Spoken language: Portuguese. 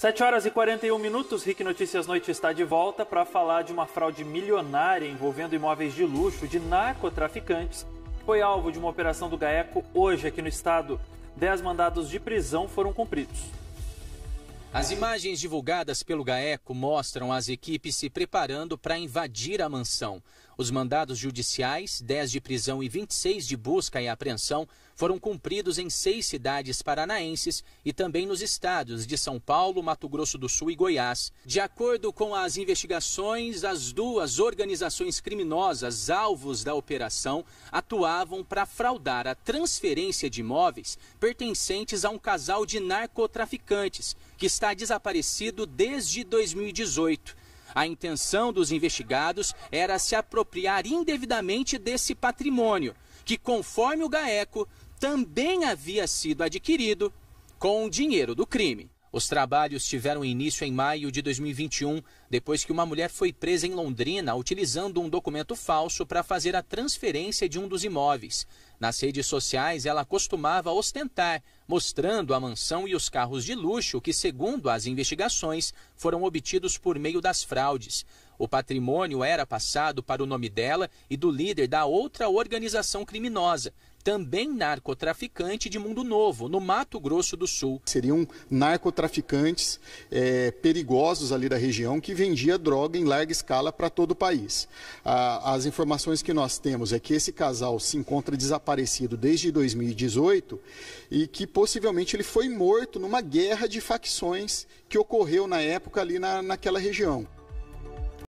7 horas e 41 minutos, Rick Notícias Noite está de volta para falar de uma fraude milionária envolvendo imóveis de luxo de narcotraficantes. Foi alvo de uma operação do GAECO hoje aqui no estado. Dez mandados de prisão foram cumpridos. As imagens divulgadas pelo GAECO mostram as equipes se preparando para invadir a mansão. Os mandados judiciais, 10 de prisão e 26 de busca e apreensão, foram cumpridos em seis cidades paranaenses e também nos estados de São Paulo, Mato Grosso do Sul e Goiás. De acordo com as investigações, as duas organizações criminosas alvos da operação atuavam para fraudar a transferência de imóveis pertencentes a um casal de narcotraficantes que está desaparecido desde 2018. A intenção dos investigados era se apropriar indevidamente desse patrimônio, que, conforme o GAECO, também havia sido adquirido com o dinheiro do crime. Os trabalhos tiveram início em maio de 2021, depois que uma mulher foi presa em Londrina utilizando um documento falso para fazer a transferência de um dos imóveis. Nas redes sociais, ela costumava ostentar, mostrando a mansão e os carros de luxo que, segundo as investigações, foram obtidos por meio das fraudes. O patrimônio era passado para o nome dela e do líder da outra organização criminosa, também narcotraficante de Mundo Novo, no Mato Grosso do Sul. Seriam narcotraficantes é, perigosos ali da região que vendia droga em larga escala para todo o país. Ah, as informações que nós temos é que esse casal se encontra desaparecido desaparecido desde 2018 e que possivelmente ele foi morto numa guerra de facções que ocorreu na época ali na, naquela região.